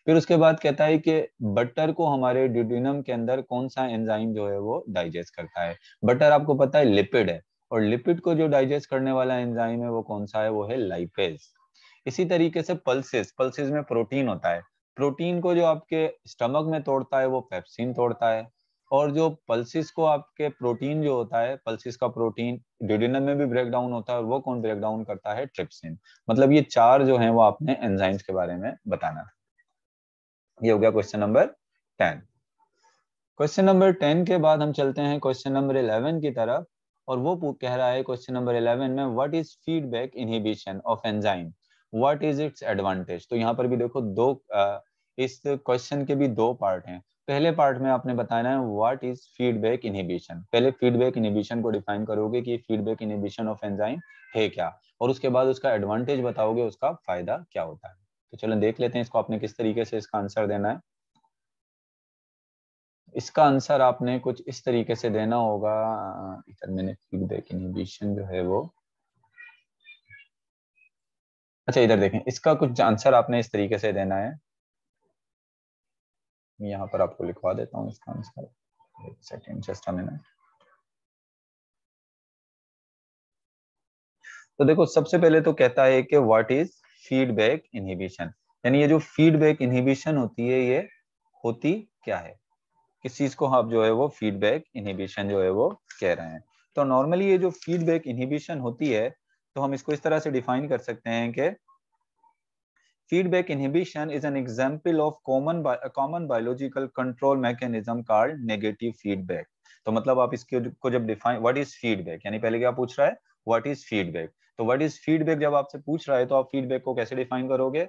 फिर उसके बाद कहता है कि बटर को हमारे ड्यूडिनम के अंदर कौन सा एंजाइम जो है वो डाइजेस्ट करता है बटर आपको पता है लिपिड है और लिपिड को जो डाइजेस्ट करने वाला एंजाइम है वो कौन सा है वो है लाइपेज इसी तरीके से पल्सेस पल्सेस में प्रोटीन होता है प्रोटीन को जो आपके स्टमक में तोड़ता है वो पेप्सिन तोड़ता है और जो पल्सिस को आपके प्रोटीन जो होता है पल्सिस का प्रोटीन ड्यूडिनम में भी ब्रेक डाउन होता है और वो कौन ब्रेक डाउन करता है ट्रिप्सिन मतलब ये चार जो है वो आपने एंजाइम्स के बारे में बताना ये हो गया question number ten question number ten के बाद हम चलते हैं क्वेश्चन नंबर इलेवन की तरफ और वो कह रहा है क्वेश्चन नंबर इलेवन में what is feedback inhibition of enzyme what is its advantage तो यहाँ पर भी देखो दो इस क्वेश्चन के भी दो पार्ट हैं पहले पार्ट में आपने बताना है व्हाट इज फीडबैक इनहिबिशन पहले फीडबैक इनहिबिशन को डिफाइन करोगे कि फीडबैक इनहिबिशन ऑफ एंजाइम है क्या और उसके बाद उसका एडवांटेज बताओगे उसका फायदा क्या होता है तो चलो देख लेते हैं इसको आपने किस तरीके से इसका आंसर देना है इसका आंसर आपने कुछ इस तरीके से देना होगा इधर मैंने फीडबैक इनिबिशन जो है वो अच्छा इधर देखें इसका कुछ आंसर आपने इस तरीके से देना है यहाँ पर आपको लिखवा देता हूँ इसका आंसर एक सेकेंड जस्ट मिनट तो देखो सबसे पहले तो कहता है कि व्हाट इज फीडबैक इनहिबिशन यानी ये जो फीडबैक इनहिबिशन होती है ये होती क्या है इस चीज को आप जो है वो फीडबैक इनहिबिशन जो है वो कह रहे हैं तो नॉर्मली ये जो फीडबैक इनहिबिशन होती है तो हम इसको इस तरह से डिफाइन कर सकते हैं कि feedback inhibition is an example of common common biological control mechanism mechanism negative feedback तो मतलब आप इसके को जब डिफाइन व्हाट इज फीडबैक यानी पहले क्या पूछ रहा है व्हाट इज फीडबैक तो व्हाट इज फीडबैक जब आपसे पूछ रहा है तो आप फीडबैक को कैसे डिफाइन करोगे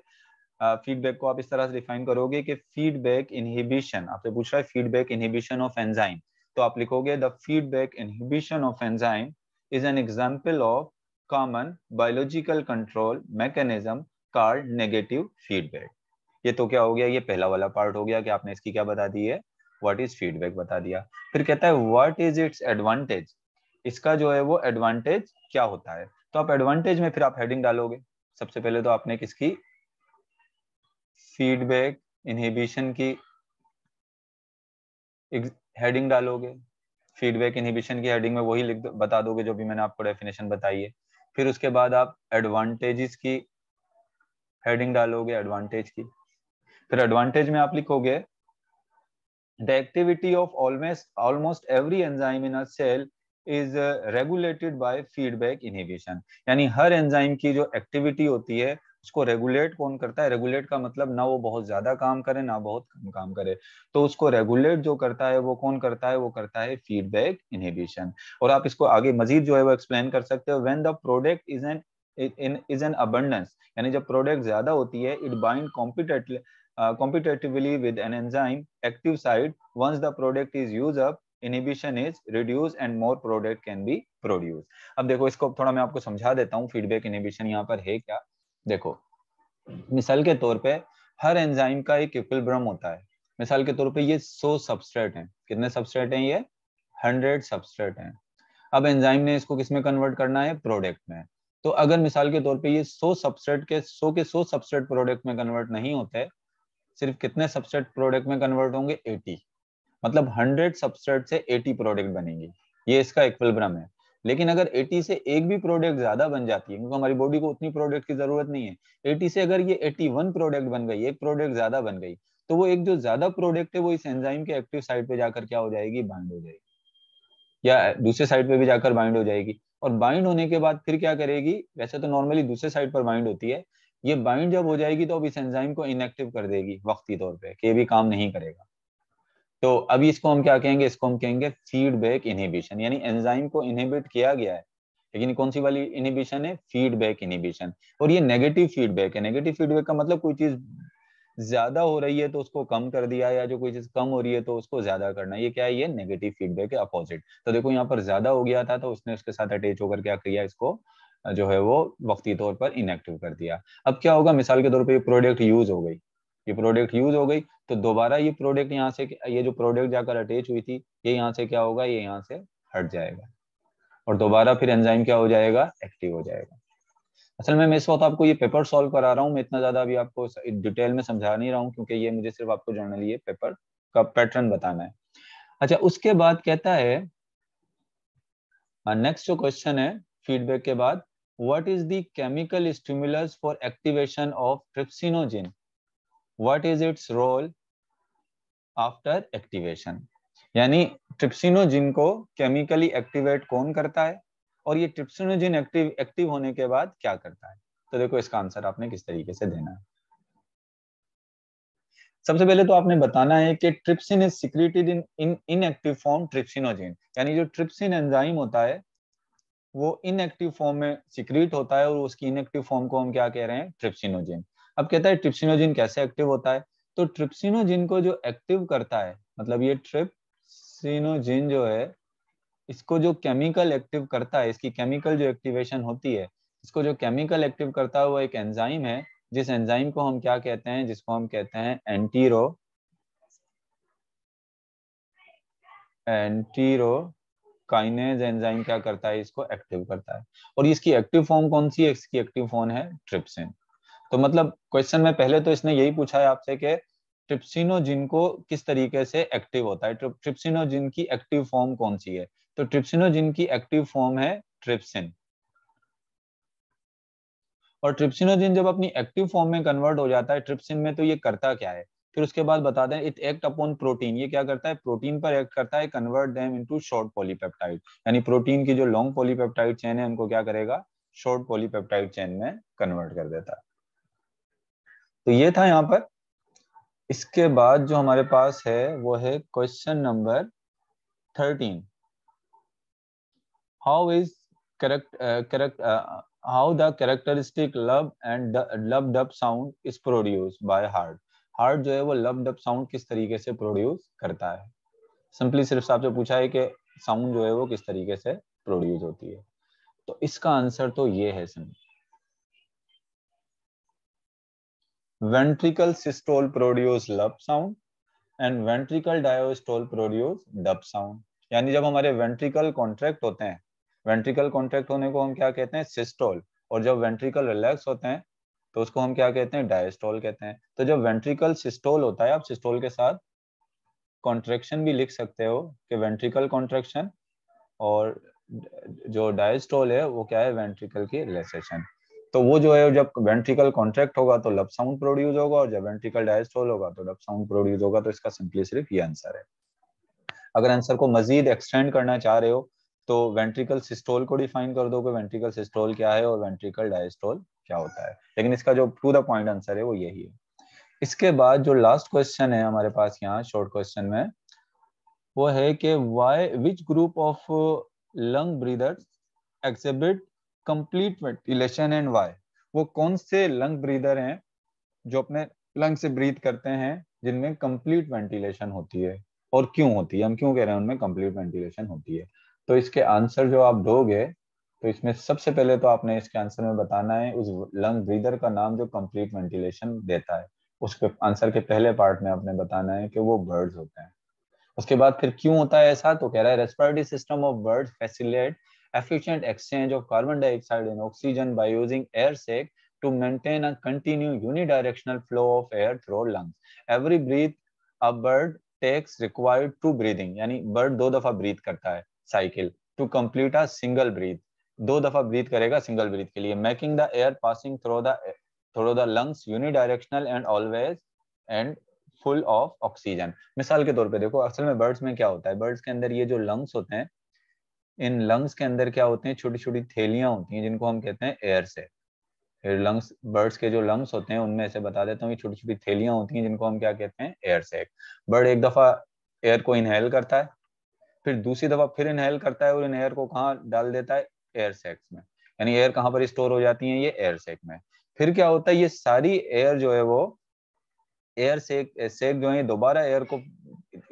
फीडबैक को आप इस तरह से डिफाइन करोगे कि फीडबैक इनहिबिशन आपसे पूछ रहा है फीडबैक इनहिबिशन ऑफ एंजाइम तो आप लिखोगे the feedback inhibition of enzyme is an example of common biological control mechanism card negative feedback ये तो क्या हो गया ये पहला वाला पार्ट हो गया कि आपने इसकी क्या बता दी है व्हाट इज फीडबैक बता दिया फिर कहता है व्हाट इज इट्स एडवांटेज इसका जो है वो एडवांटेज क्या होता है तो आप एडवांटेज में फिर आप हेडिंग डालोगे सबसे पहले तो आपने किसकी फीडबैक इनहिबिशन की हेडिंग डालोगे फीडबैक इनहिबिशन की हेडिंग में वही लिख दो, बता दोगे जो भी मैंने आपको डेफिनेशन बताई है फिर उसके बाद आप एडवांटेजेस की हेडिंग डालोगे एडवांटेज की फिर एडवांटेज में आप लिखोगे the activity of almost almost every enzyme in a cell is regulated by feedback inhibition यानी हर एंजाइम की जो एक्टिविटी होती है उसको रेगुलेट कौन करता है रेगुलेट का मतलब ना वो बहुत ज्यादा काम करे ना बहुत कम काम करे तो उसको रेगुलेट जो करता है वो कौन करता है वो करता है फीडबैक इनहिबिशन और आप इसको आगे मजीद जो है वो एक्सप्लेन कर सकते हो when the product is an in is an abundance यानी जब प्रोडक्ट ज्यादा होती है it bind competitively with an an active site once the product is use up inhibition is reduce and more product can be produce अब देखो इसको थोड़ा मैं आपको समझा देता हूँ फीडबैक इनहिबिशन यहाँ पर है क्या देखो मिसाल के तौर पे हर एंजाइम का एक इक्विलिब्रियम होता है मिसाल के तौर पे ये 100 सबस्ट्रेट हैं कितने सबस्ट्रेट हैं ये 100 सबस्ट्रेट हैं अब एंजाइम ने इसको किसमें कन्वर्ट करना है प्रोडक्ट में तो अगर मिसाल के तौर पे ये 100 सबस्ट्रेट के 100 के 100 सबस्ट्रेट प्रोडक्ट में कन्वर्ट नहीं होते सिर्फ कितने सबस्ट्रेट प्रोडक्ट में कन्वर्ट होंगे 80 मतलब 100 सबस्ट्रेट से 80 प्रोडक्ट बनेंगे ये इसका इक्विलिब्रियम है लेकिन अगर 80 से एक भी प्रोडक्ट ज्यादा बन जाती है क्योंकि हमारी बॉडी को उतनी प्रोडक्ट की जरूरत नहीं है 80 से अगर ये 81 प्रोडक्ट बन गई एक प्रोडक्ट ज्यादा बन गई तो वो एक जो ज्यादा प्रोडक्ट है वो इस एंजाइम के एक्टिव साइड पे जाकर क्या हो जाएगी बाइंड हो जाएगी या दूसरे साइड पे भी जाकर बाइंड हो जाएगी और बाइंड होने के बाद फिर क्या करेगी वैसे तो नॉर्मली दूसरे साइड पर बाइंड होती है ये बाइंड जब हो जाएगी तो अब इस एंजाइम को इनएक्टिव कर देगी वक्ती तौर पर भी काम नहीं करेगा तो अभी इसको हम क्या कहेंगे इसको हम कहेंगे फीडबैक इनहिबिशन यानी एंजाइम को इनहिबिट किया गया है लेकिन कौन सी वाली इनहिबिशन है फीडबैक इनहिबिशन और ये नेगेटिव फीडबैक है नेगेटिव फीडबैक का मतलब कोई चीज ज्यादा हो रही है तो उसको कम कर दिया या जो कोई चीज कम हो रही है तो उसको ज्यादा करना ये क्या है ये नेगेटिव फीडबैक है अपोजिट तो देखो यहाँ पर ज्यादा हो गया था तो उसने उसके साथ अटैच होकर क्या किया इसको जो है वो वक्ती तौर पर इनएक्टिव कर दिया अब क्या होगा मिसाल के तौर पर प्रोडक्ट यूज हो गई ये प्रोडक्ट यूज हो गई तो दोबारा ये प्रोडक्ट यहाँ से ये जो प्रोडक्ट जाकर अटैच हुई थी ये यहाँ से क्या होगा ये यहाँ से हट जाएगा और दोबारा फिर एंजाइम क्या हो जाएगा एक्टिव हो जाएगा असल में मैं इस वक्त आपको ये पेपर सॉल्व करा रहा हूँ मैं इतना ज्यादा अभी आपको डिटेल में समझा नहीं रहा हूँ क्योंकि ये मुझे सिर्फ आपको जर्नली ये पेपर का पैटर्न बताना है अच्छा उसके बाद कहता है नेक्स्ट जो क्वेश्चन है फीडबैक के बाद what is the chemical stimulus for activation of trypsinogen what is its role after activation यानी ट्रिप्सिनोजिन को केमिकली एक्टिवेट कौन करता है और ये ट्रिप्सिनोजिन एक्टिव एक्टिव होने के बाद क्या करता है तो देखो इसका आंसर आपने किस तरीके से देना है सबसे पहले तो आपने बताना है कि trypsin is secreted in in inactive form trypsinogen यानी जो ट्रिप्सिन एंजाइम होता है वो इनएक्टिव फॉर्म में सिक्रीट होता है और उसकी इनएक्टिव फॉर्म को हम क्या कह रहे हैं ट्रिप्सिनोजिन अब कहता है ट्रिप्सिनोजिन कैसे एक्टिव होता है तो ट्रिप्सिनोजिन को जो एक्टिव करता है मतलब ये ट्रिप्सिनोजिन जो है इसको जो केमिकल एक्टिव करता है इसकी केमिकल जो एक्टिवेशन होती है इसको जो केमिकल एक्टिव करता है वो एक एंजाइम है जिस एंजाइम को हम क्या कहते हैं जिसको हम कहते हैं एंटीरो एंटीरो काइनेज एंजाइम क्या करता है इसको एक्टिव करता है और इसकी एक्टिव फॉर्म कौन सी है इसकी एक्टिव फॉर्म है ट्रिप्सिन तो मतलब क्वेश्चन में पहले तो इसने यही पूछा है आपसे कि ट्रिप्सिनोजिन को किस तरीके से एक्टिव होता है ट्रिप्सिनोजिन की एक्टिव फॉर्म कौन सी है तो ट्रिप्सिनोजिन की एक्टिव फॉर्म है ट्रिप्सिन और ट्रिप्सिनोजिन जब अपनी एक्टिव फॉर्म में कन्वर्ट हो जाता है ट्रिप्सिन में तो ये करता क्या है फिर उसके बाद बता दें इट एक्ट अपॉन प्रोटीन ये क्या करता है प्रोटीन पर एक्ट करता है convert them into short polypeptide यानी प्रोटीन की जो लॉन्ग पॉलीपेप्टाइड चेन है उनको क्या करेगा शॉर्ट पॉलीपेप्टाइड चेन में कन्वर्ट कर देता है तो ये था यहाँ पर इसके बाद जो हमारे पास है वो है question number thirteen how is correct correct how the characteristic lub and lub dub sound is produce by heart heart जो है वो लव डब साउंड किस तरीके से प्रोड्यूस करता है सिंपली सिर्फ आपसे पूछा है कि साउंड जो है वो किस तरीके से प्रोड्यूस होती है तो इसका आंसर तो ये है simple Ventricle systole produce lub sound and ventricle diastole produce dub sound यानी जब हमारे वेंट्रिकल कॉन्ट्रैक्ट होते हैं वेंट्रिकल कॉन्ट्रैक्ट होने को हम क्या कहते हैं सिस्टोल और जब वेंट्रिकल रिलैक्स होते हैं तो उसको हम क्या कहते हैं डायस्टोल कहते हैं तो जब वेंट्रिकल सिस्टोल होता है आप सिस्टोल के साथ कॉन्ट्रेक्शन भी लिख सकते हो कि वेंट्रिकल कॉन्ट्रेक्शन और जो डायस्टोल है वो क्या है वेंट्रिकल की रिलैक्सेशन तो वो जो है जब वेंट्रिकल कॉन्ट्रैक्ट होगा तो लब साउंड प्रोड्यूस होगा और जब वेंट्रिकल डायस्टोल होगा तो लब साउंड प्रोड्यूस होगा तो इसका सिंपली सिर्फ ये आंसर है अगर आंसर को मजीद एक्सटेंड करना चाह रहे हो तो वेंट्रिकल सिस्टोल को डिफाइन कर दो वेंट्रिकल सिस्टोल क्या है और वेंट्रिकल डायस्टोल क्या होता है लेकिन इसका जो टू द पॉइंट आंसर है वो यही है इसके बाद जो लास्ट क्वेश्चन है हमारे पास यहाँ शॉर्ट क्वेश्चन में वो है कि why which group of lung breathers exhibit complete ventilation and why वो कौन से लंग ब्रीदर हैं जो अपने लंग से ब्रीथ करते हैं जिनमें कंप्लीट वेंटिलेशन होती है और क्यों होती है हम क्यों कह रहे हैं उनमें कंप्लीट वेंटिलेशन होती है तो इसके आंसर जो आप दोगे तो इसमें सबसे पहले तो आपने इसके आंसर में बताना है उस लंग ब्रीदर का नाम जो कंप्लीट वेंटिलेशन देता है उसके आंसर के पहले पार्ट में आपने बताना है कि वो बर्ड्स होते हैं उसके बाद फिर क्यों होता है ऐसा तो कह रहा है respiratory system of birds facilitate efficient exchange of carbon dioxide and oxygen by using air sac to maintain a continuous unidirectional flow of air through lungs. Every breath a bird takes required two breathing yani bird do dafa breathe karta hai cycle to complete a single breath. do dafa breathe karega single breath ke liye making the air passing through the through the lungs unidirectional and always and full of oxygen मिसाल के तौर पे देखो असल में birds में क्या होता है बर्ड्स के अंदर ये जो लंग्स होते हैं इन लंग्स के अंदर क्या होते हैं छोटी छोटी थैलियां होती हैं जिनको हम कहते हैं एयर से फिर लंग्स बर्ड्स के जो लंग्स होते हैं उनमें ऐसे बता देता हूँ छोटी छोटी थैलियां होती हैं जिनको हम क्या कहते हैं एयर सेक बर्ड एक दफा एयर को इनहेल करता है फिर दूसरी दफा फिर इनहेल करता है और इन एयर को कहाँ डाल देता है एयर सेक्स में यानी एयर कहाँ पर स्टोर हो जाती है ये एयर सेक में फिर क्या होता है ये सारी एयर जो है वो एयर सेक सेक जो है दोबारा एयर को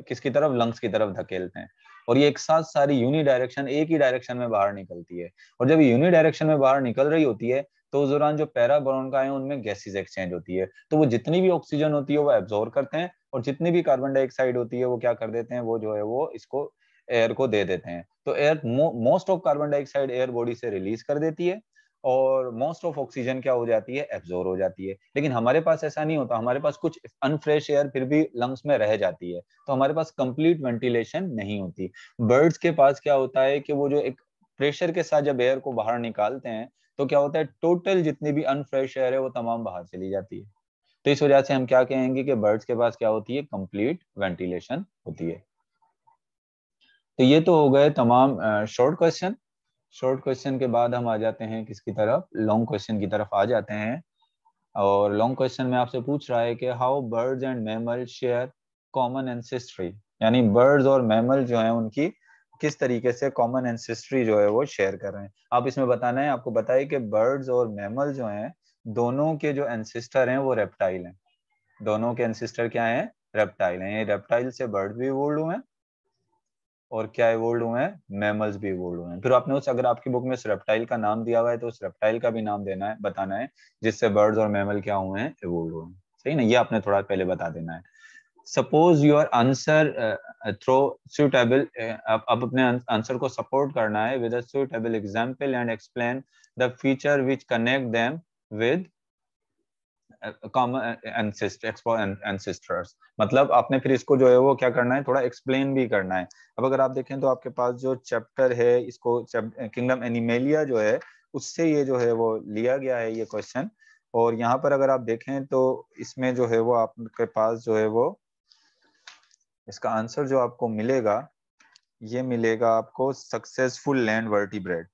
किसकी तरफ लंग्स की तरफ धकेलते हैं और ये एक साथ सारी यूनि डायरेक्शन एक ही डायरेक्शन में बाहर निकलती है और जब यूनि डायरेक्शन में बाहर निकल रही होती है तो उस दौरान जो पैरा है उनमें गैसेज एक्सचेंज होती है तो वो जितनी भी ऑक्सीजन होती है वो एब्जॉर्व करते हैं और जितनी भी कार्बन डाइऑक्साइड होती है वो क्या कर देते हैं वो जो है वो इसको एयर को दे देते हैं तो air most of carbon dioxide air body से रिलीज कर देती है और मोस्ट ऑफ ऑक्सीजन क्या हो जाती है एब्जोर हो जाती है लेकिन हमारे पास ऐसा नहीं होता हमारे पास कुछ अनफ्रेश एयर फिर भी लंग्स में रह जाती है तो हमारे पास कंप्लीट वेंटिलेशन नहीं होती बर्ड्स के पास क्या होता है कि वो जो एक प्रेशर के साथ जब एयर को बाहर निकालते हैं तो क्या होता है टोटल जितनी भी अनफ्रेश एयर है वो तमाम बाहर चली जाती है तो इस वजह से हम क्या कहेंगे कि बर्ड्स के पास क्या होती है कंप्लीट वेंटिलेशन होती है तो ये तो हो गए तमाम शॉर्ट क्वेश्चन शॉर्ट क्वेश्चन के बाद हम आ जाते हैं किसकी तरफ लॉन्ग क्वेश्चन की तरफ आ जाते हैं और लॉन्ग क्वेश्चन में आपसे पूछ रहा है कि how birds and mammal share common ancestry यानी बर्ड्स और मैमल जो है उनकी किस तरीके से कॉमन एंसेस्ट्री जो है वो शेयर कर रहे हैं आप इसमें बताना है आपको बताइए कि बर्ड्स और मैमल जो हैं दोनों के जो एंसिस्टर हैं वो रेप्टाइल हैं दोनों के एंसिस्टर क्या हैं रेप्टाइल हैं ये रेप्टाइल से बर्ड भी वोल्ड हुए हैं और क्या इवोल्ड हुए हैं मैमल्स भी इवोल्ड हुए हैं फिर आपने उस अगर आपकी बुक में उस रेप्टाइल का नाम दिया हुआ है तो उस रेप्टाइल का भी नाम देना है बताना है जिससे बर्ड्स और मैमल क्या हुए हैं इवोल्ड हुए हैं सही ना ये आपने थोड़ा पहले बता देना है suppose your answer through suitable अब अपने आंसर को सपोर्ट करना है with suitable example and explain the feature which connect them with common मतलब आपने फिर इसको जो है वो क्या करना है थोड़ा एक्सप्लेन भी करना है अब अगर आप देखें तो आपके पास जो चैप्टर है इसको किंगडम एनिमेलिया जो है उससे ये जो है वो लिया गया है ये क्वेश्चन और यहाँ पर अगर आप देखें तो इसमें जो है वो आपके पास जो है वो इसका आंसर जो आपको मिलेगा ये मिलेगा आपको सक्सेसफुल लैंड वर्टिब्रेड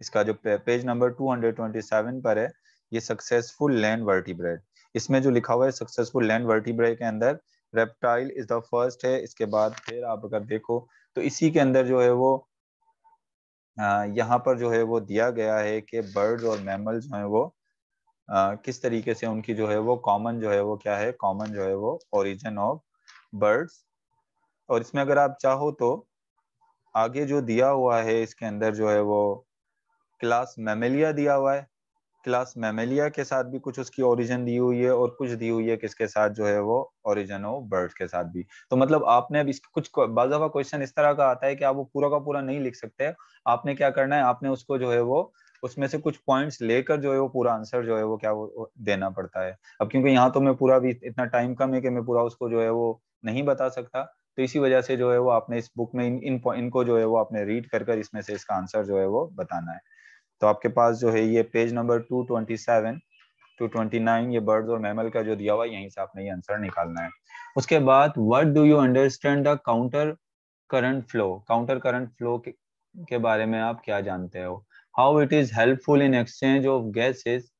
इसका जो पेज नंबर 227 पर है ये सक्सेसफुल लैंड वर्टिब्रेट इसमें जो लिखा हुआ है सक्सेसफुल लैंड वर्टिब्रेड के अंदर रेप्टाइल इज द फर्स्ट है इसके बाद फिर आप अगर देखो तो इसी के अंदर जो है वो यहाँ पर जो है वो दिया गया है कि बर्ड्स और मैमल जो है वो आ, किस तरीके से उनकी जो है वो कॉमन जो है वो क्या है कॉमन जो है वो ओरिजिन ऑफ बर्ड्स और इसमें अगर आप चाहो तो आगे जो दिया हुआ है इसके अंदर जो है वो क्लास मेमेलिया दिया हुआ है क्लास मेमेलिया के साथ भी कुछ उसकी ओरिजिन दी हुई है और कुछ दी हुई है किसके साथ जो है वो ओरिजिन हो बर्ड के साथ भी तो मतलब आपने अब इस कुछ बाजफा क्वेश्चन इस तरह का आता है कि आप वो पूरा का पूरा नहीं लिख सकते आपने क्या करना है आपने उसको जो है वो उसमें से कुछ पॉइंट्स लेकर जो है वो पूरा आंसर जो है वो क्या वो देना पड़ता है अब क्योंकि यहाँ तो मैं पूरा भी इतना टाइम कम है कि मैं पूरा उसको जो है वो नहीं बता सकता तो इसी वजह से जो है वो आपने इस बुक में इन, इन इनको जो है वो आपने रीड कर कर इसमें से इसका आंसर जो है वो बताना है तो आपके पास जो है ये पेज नंबर 227 229 ये बर्ड्स और मैमल का जो दिया हुआ यहीं से आपने ये आंसर निकालना है उसके बाद what do you understand the counter current flow counter current flow के, के बारे में आप क्या जानते हो how it is helpful in exchange of gases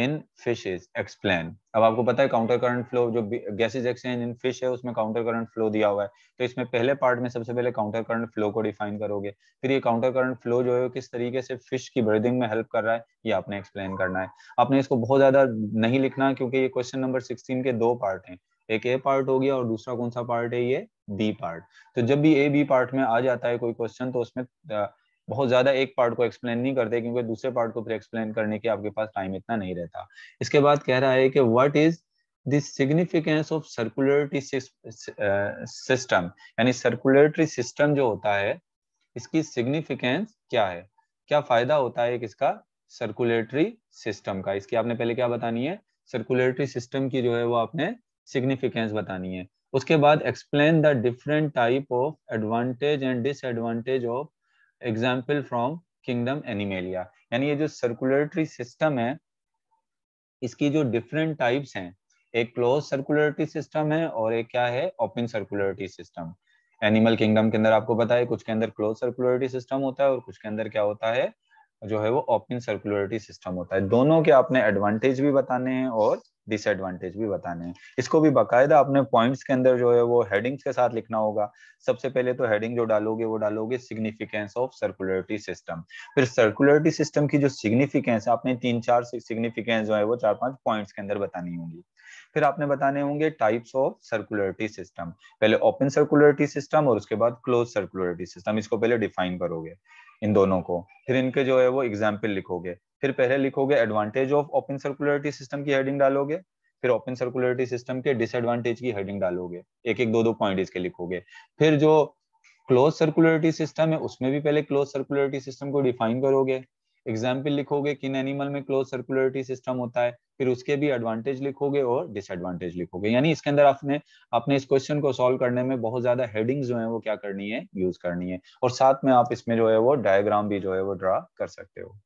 in fishes explain अब आपको पता है काउंटर करंट फ्लो जो गैसेज एक्सचेंज इन फिश है उसमें काउंटर करंट फ्लो दिया हुआ है तो इसमें पहले पार्ट में सबसे पहले काउंटर करंट फ्लो को डिफाइन करोगे फिर ये काउंटर करंट फ्लो जो है किस तरीके से फिश की ब्रीदिंग में हेल्प कर रहा है ये आपने एक्सप्लेन करना है आपने इसको बहुत ज्यादा नहीं लिखना है क्योंकि ये क्वेश्चन नंबर सिक्सटीन के दो पार्ट है एक ए पार्ट हो गया और दूसरा कौन सा पार्ट है ये बी पार्ट तो जब भी ए बी पार्ट में आ जाता है कोई क्वेश्चन तो उसमें बहुत ज्यादा एक पार्ट को एक्सप्लेन नहीं करते क्योंकि दूसरे पार्ट को फिर एक्सप्लेन करने के आपके पास टाइम इतना नहीं रहता इसके बाद कह रहा है कि what is this significance of circulatory system यानी सर्कुलरिटी सिस्टम जो होता है इसकी सिग्निफिकेंस क्या है क्या फायदा होता है किसका सर्कुलेटरी सिस्टम का इसकी आपने पहले क्या बतानी है सर्कुलेटरी सिस्टम की जो है वो आपने सिग्निफिकेंस बतानी है उसके बाद explain the different type of advantage and disadvantage of example from kingdom animalia यानी ये जो सर्कुलेटरी सिस्टम है इसकी जो डिफरेंट टाइप्स हैं एक क्लोज सर्कुलरटरी सिस्टम है और एक क्या है open circulatory system animal kingdom के अंदर आपको पता है कुछ के अंदर क्लोज सर्कुलेटरी सिस्टम होता है और कुछ के अंदर क्या होता है जो है वो ओपन सर्कुलरिटी सिस्टम होता है दोनों के आपने एडवांटेज भी बताने हैं और डिसएडवांटेज भी बताने हैं इसको भी बाकायदा आपने पॉइंट्स के अंदर जो है वो हेडिंग्स के साथ लिखना होगा सबसे पहले तो हेडिंग जो डालोगे वो डालोगे सिग्निफिकेंस ऑफ सर्कुलरिटी सिस्टम फिर सर्कुलरिटी सिस्टम की जो सिग्निफिकेंस आपने तीन चार सिग्निफिकेंस जो है वो चार पांच पॉइंट्स के अंदर बतानी होंगी फिर आपने बताने होंगे टाइप्स ऑफ सर्कुलरिटी सिस्टम पहले ओपन सर्कुलरिटी सिस्टम और उसके बाद क्लोज सर्कुलरिटी सिस्टम इसको पहले डिफाइन करोगे इन दोनों को फिर इनके जो है वो एग्जाम्पल लिखोगे फिर पहले लिखोगे advantage of open circulatory system की हेडिंग डालोगे फिर ओपन सर्कुलरिटी सिस्टम के डिसएडवांटेज की हेडिंग डालोगे एक एक दो दो पॉइंट इसके लिखोगे फिर जो क्लोज सर्कुलरिटी सिस्टम है उसमें भी पहले क्लोज सर्कुलरिटी सिस्टम को डिफाइन करोगे एग्जाम्पल लिखोगे किन एनिमल में क्लोज सर्कुलरिटी सिस्टम होता है फिर उसके भी एडवांटेज लिखोगे और डिसएडवांटेज लिखोगे यानी इसके अंदर आपने आपने इस क्वेश्चन को सॉल्व करने में बहुत ज्यादा हेडिंग्स जो है वो क्या करनी है यूज करनी है और साथ में आप इसमें जो है वो डायग्राम भी जो है वो ड्रा कर सकते हो